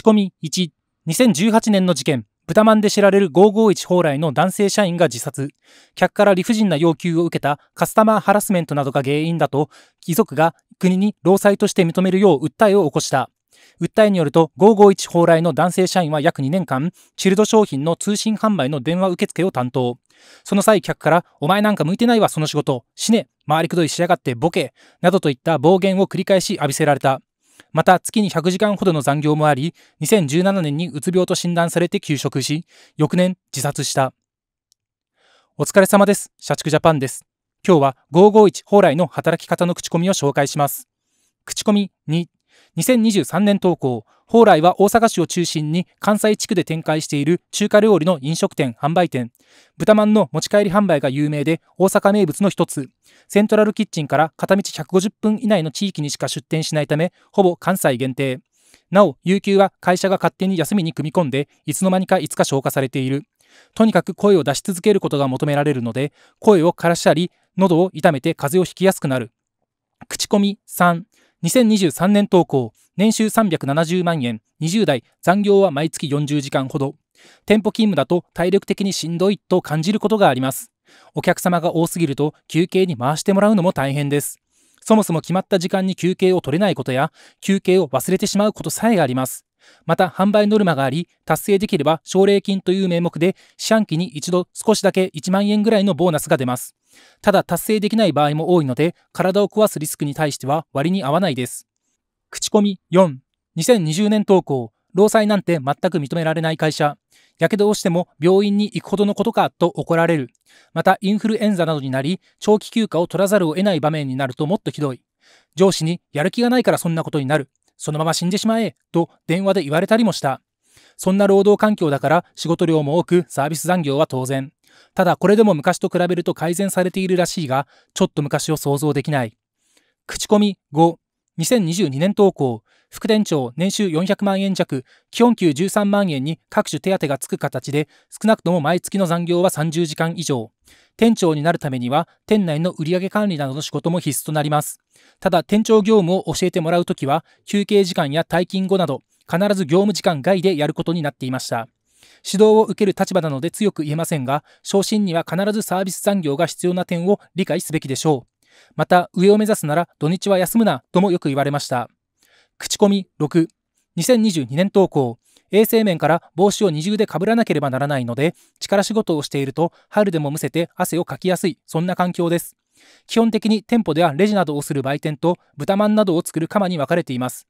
口コミ1、2018年の事件、豚まんで知られる551蓬莱の男性社員が自殺。客から理不尽な要求を受けたカスタマーハラスメントなどが原因だと、遺族が国に労災として認めるよう訴えを起こした。訴えによると、551蓬莱の男性社員は約2年間、チルド商品の通信販売の電話受付を担当。その際、客から、お前なんか向いてないわ、その仕事。死ね。回りくどいしやがって、ボケ。などといった暴言を繰り返し浴びせられた。また月に100時間ほどの残業もあり、2017年にうつ病と診断されて休職し、翌年自殺した。お疲れ様です。社畜ジャパンです。今日は551蓬莱の働き方の口コミを紹介します。口コミ2 2023年投稿蓬莱は大阪市を中心に関西地区で展開している中華料理の飲食店販売店豚まんの持ち帰り販売が有名で大阪名物の一つセントラルキッチンから片道150分以内の地域にしか出店しないためほぼ関西限定なお有給は会社が勝手に休みに組み込んでいつの間にかいつか消化されているとにかく声を出し続けることが求められるので声を枯らしたり喉を痛めて風邪をひきやすくなる口コミ3 2023年投稿、年収370万円、20代、残業は毎月40時間ほど。店舗勤務だと体力的にしんどいと感じることがあります。お客様が多すぎると休憩に回してもらうのも大変です。そもそも決まった時間に休憩を取れないことや、休憩を忘れてしまうことさえがあります。また販売ノルマがあり達成できれば奨励金という名目で四半期に一度少しだけ1万円ぐらいのボーナスが出ますただ達成できない場合も多いので体を壊すリスクに対しては割に合わないです口コミ4 2020年投稿労災なんて全く認められない会社やけどをしても病院に行くほどのことかと怒られるまたインフルエンザなどになり長期休暇を取らざるを得ない場面になるともっとひどい上司にやる気がないからそんなことになるそのまま死んでしまえと電話で言われたりもした。そんな労働環境だから仕事量も多くサービス残業は当然。ただこれでも昔と比べると改善されているらしいが、ちょっと昔を想像できない。口コミ5、2022年投稿、副店長年収400万円弱、基本給13万円に各種手当がつく形で、少なくとも毎月の残業は30時間以上。店長になるためには店内の売上管理などの仕事も必須となります。ただ店長業務を教えてもらうときは休憩時間や退勤後など必ず業務時間外でやることになっていました。指導を受ける立場なので強く言えませんが、昇進には必ずサービス残業が必要な点を理解すべきでしょう。また、上を目指すなら土日は休むなともよく言われました。口コミ6、2022年投稿。衛生面から帽子を二重でかぶらなければならないので力仕事をしていると春でもむせて汗をかきやすいそんな環境です基本的に店舗ではレジなどをする売店と豚まんなどを作る釜に分かれています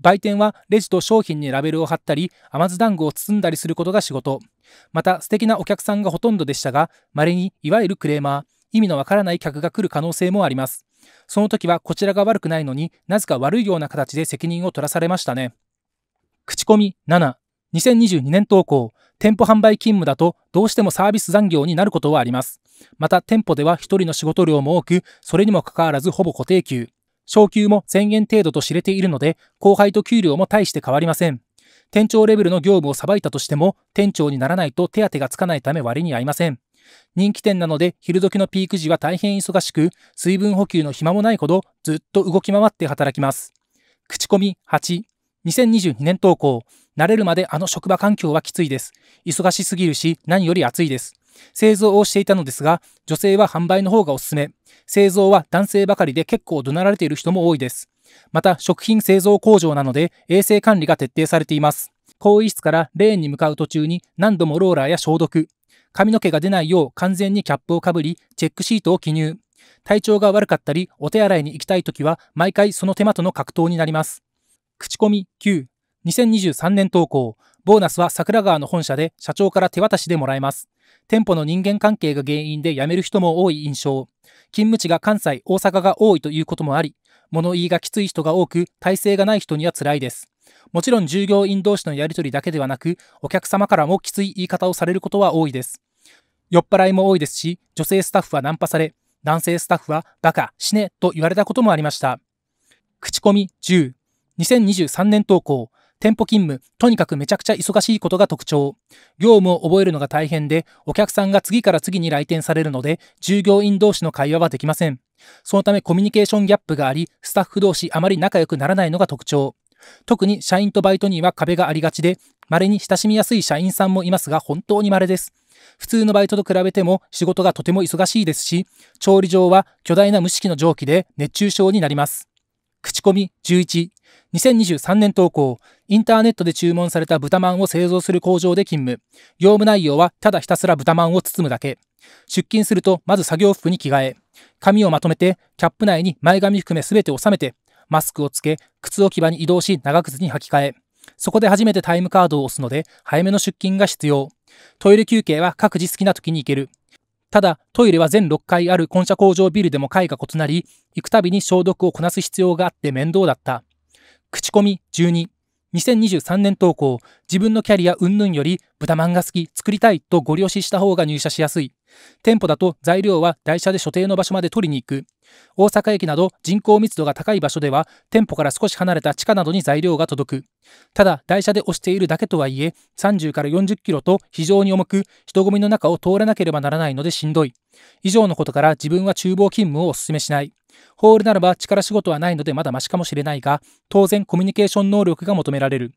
売店はレジと商品にラベルを貼ったり甘酢団子を包んだりすることが仕事また素敵なお客さんがほとんどでしたが稀にいわゆるクレーマー意味のわからない客が来る可能性もありますその時はこちらが悪くないのになぜか悪いような形で責任を取らされましたね口コミ7、2022年投稿、店舗販売勤務だとどうしてもサービス残業になることはあります。また店舗では1人の仕事量も多く、それにもかかわらずほぼ固定給。昇給も1000円程度と知れているので、後輩と給料も大して変わりません。店長レベルの業務をさばいたとしても、店長にならないと手当がつかないため割に合いません。人気店なので昼時のピーク時は大変忙しく、水分補給の暇もないほどずっと動き回って働きます。口コミ8、2022年投稿。慣れるまであの職場環境はきついです。忙しすぎるし、何より暑いです。製造をしていたのですが、女性は販売の方がおすすめ。製造は男性ばかりで結構怒鳴られている人も多いです。また、食品製造工場なので、衛生管理が徹底されています。更衣室からレーンに向かう途中に何度もローラーや消毒。髪の毛が出ないよう完全にキャップをかぶり、チェックシートを記入。体調が悪かったり、お手洗いに行きたい時は、毎回その手間との格闘になります。口コミ9、2023年投稿、ボーナスは桜川の本社で社長から手渡しでもらえます。店舗の人間関係が原因で辞める人も多い印象。勤務地が関西、大阪が多いということもあり、物言いがきつい人が多く、体制がない人には辛いです。もちろん従業員同士のやり取りだけではなく、お客様からもきつい言い方をされることは多いです。酔っ払いも多いですし、女性スタッフはナンパされ、男性スタッフはバカ、死ねと言われたこともありました。口コミ10、2023年投稿店舗勤務とにかくめちゃくちゃ忙しいことが特徴業務を覚えるのが大変でお客さんが次から次に来店されるので従業員同士の会話はできませんそのためコミュニケーションギャップがありスタッフ同士あまり仲良くならないのが特徴特に社員とバイトには壁がありがちで稀に親しみやすい社員さんもいますが本当に稀です普通のバイトと比べても仕事がとても忙しいですし調理場は巨大な蒸し器の蒸気で熱中症になります口コミ11 2023年投稿、インターネットで注文された豚まんを製造する工場で勤務。業務内容はただひたすら豚まんを包むだけ。出勤すると、まず作業服に着替え、髪をまとめて、キャップ内に前髪含め全て収めて、マスクをつけ、靴置き場に移動し、長靴に履き替え。そこで初めてタイムカードを押すので、早めの出勤が必要。トイレ休憩は各自好きな時に行ける。ただ、トイレは全6階ある本社工場ビルでも階が異なり、行くたびに消毒をこなす必要があって面倒だった。口コミ12 2023年投稿、自分のキャリア云々より豚まんが好き、作りたいとご了承した方が入社しやすい。店舗だと材料は台車で所定の場所まで取りに行く。大阪駅など人口密度が高い場所では店舗から少し離れた地下などに材料が届く。ただ台車で押しているだけとはいえ30から40キロと非常に重く人混みの中を通らなければならないのでしんどい。以上のことから自分は厨房勤務をお勧めしない。ホールならば力仕事はないのでまだマシかもしれないが、当然コミュニケーション能力が求められる。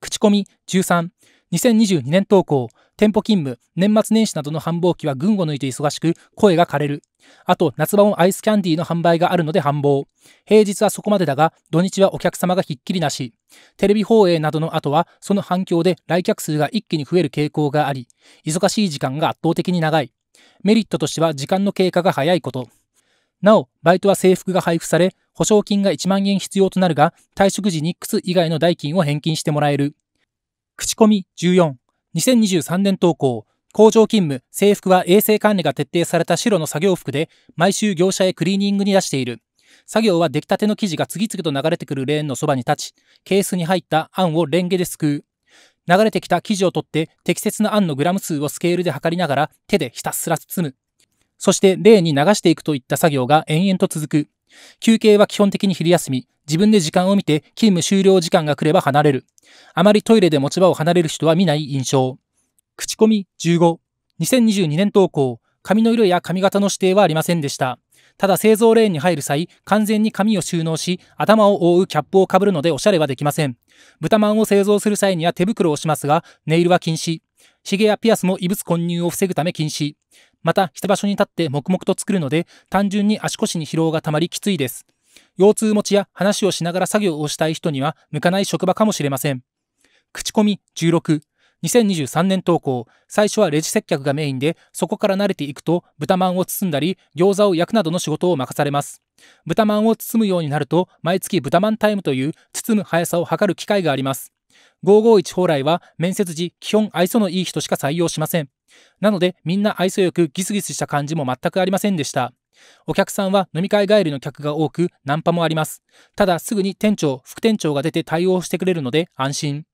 口コミ13、2022年投稿、店舗勤務、年末年始などの繁忙期は群を抜いて忙しく、声が枯れる。あと、夏場もアイスキャンディーの販売があるので繁忙。平日はそこまでだが、土日はお客様がひっきりなし。テレビ放映などの後は、その反響で来客数が一気に増える傾向があり、忙しい時間が圧倒的に長い。メリットとしては時間の経過が早いこと。なお、バイトは制服が配布され、保証金が1万円必要となるが、退職時に靴以外の代金を返金してもらえる。口コミ14、2023年投稿、工場勤務、制服は衛生管理が徹底された白の作業服で、毎週業者へクリーニングに出している。作業は出来たての生地が次々と流れてくるレーンのそばに立ち、ケースに入った餡をレンゲですくう。流れてきた生地を取って、適切な餡のグラム数をスケールで測りながら、手でひたすら包む。そして例に流していくといった作業が延々と続く。休憩は基本的に昼休み、自分で時間を見て勤務終了時間が来れば離れる。あまりトイレで持ち場を離れる人は見ない印象。口コミ15。2022年投稿。髪の色や髪型の指定はありませんでした。ただ製造レーンに入る際、完全に髪を収納し、頭を覆うキャップをかぶるのでおしゃれはできません。豚まんを製造する際には手袋をしますが、ネイルは禁止。ヒゲやピアスも異物混入を防ぐため禁止。また、一場所に立って黙々と作るので、単純に足腰に疲労がたまりきついです。腰痛持ちや話をしながら作業をしたい人には向かない職場かもしれません。口コミ16。2023年投稿。最初はレジ接客がメインで、そこから慣れていくと、豚まんを包んだり、餃子を焼くなどの仕事を任されます。豚まんを包むようになると、毎月豚まんタイムという包む速さを測る機会があります。551蓬莱は面接時、基本愛想のいい人しか採用しません。なのでみんな愛想よくギスギスした感じも全くありませんでした。お客さんは飲み会帰りの客が多くナンパもあります。ただすぐに店長、副店長が出て対応してくれるので安心。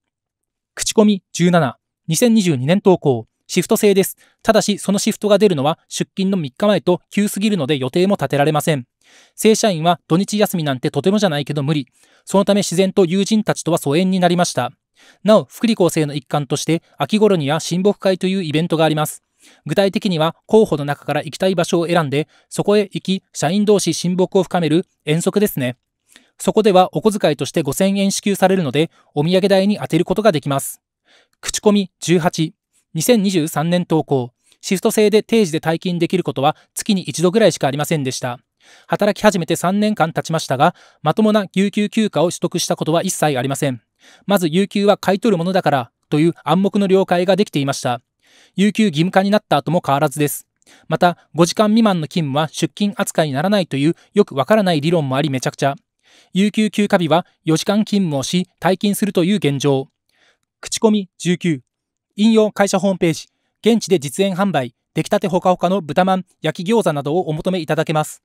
口コミ17、2022年投稿。シフト制です。ただし、そのシフトが出るのは出勤の3日前と急すぎるので予定も立てられません。正社員は土日休みなんてとてもじゃないけど無理。そのため自然と友人たちとは疎遠になりました。なお、福利厚生の一環として、秋頃には親睦会というイベントがあります。具体的には候補の中から行きたい場所を選んで、そこへ行き、社員同士親睦を深める遠足ですね。そこではお小遣いとして5000円支給されるので、お土産代に充てることができます。口コミ18、2023年投稿。シフト制で定時で退勤できることは月に一度ぐらいしかありませんでした。働き始めて3年間経ちましたが、まともな有給休暇を取得したことは一切ありません。まず有給は買い取るものだからという暗黙の了解ができていました。有給義務化になった後も変わらずです。また、5時間未満の勤務は出勤扱いにならないというよくわからない理論もありめちゃくちゃ。有給休暇日は4時間勤務をし退勤するという現状。口コミ19。引用会社ホームページ。現地で実演販売。出来たてほかほかの豚まん、焼き餃子などをお求めいただけます。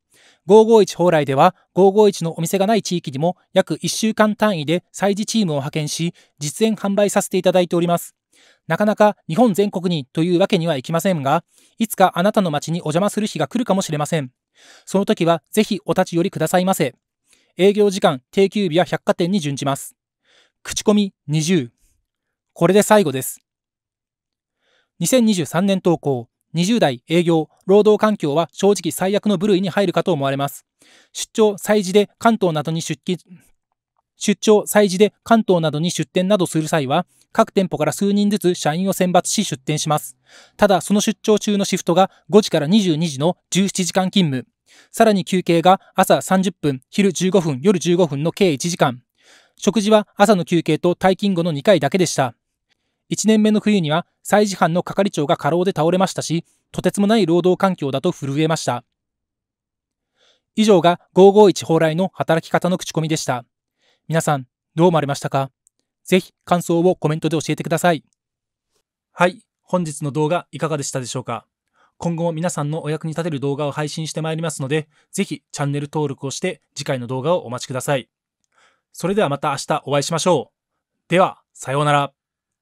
551蓬莱では、551のお店がない地域にも約1週間単位で催事チームを派遣し、実演販売させていただいております。なかなか日本全国にというわけにはいきませんが、いつかあなたの街にお邪魔する日が来るかもしれません。その時はぜひお立ち寄りくださいませ。営業時間、定休日は百貨店に準じます。口コミ20。これで最後です。2023年投稿、20代営業労働環境は正直最悪の部類に入るかと思われます出張催事で関東などに出勤出張催事で関東などに出店などする際は各店舗から数人ずつ社員を選抜し出店しますただその出張中のシフトが5時から22時の17時間勤務さらに休憩が朝30分昼15分夜15分の計1時間食事は朝の休憩と退勤後の2回だけでした1年目の冬には祭事班の係長が過労で倒れましたし、とてつもない労働環境だと震えました。以上が551蓬莱の働き方の口コミでした。皆さん、どう思われましたかぜひ感想をコメントで教えてください。はい、本日の動画いかがでしたでしょうか今後も皆さんのお役に立てる動画を配信してまいりますので、ぜひチャンネル登録をして次回の動画をお待ちください。それではまた明日お会いしましょう。では、さようなら。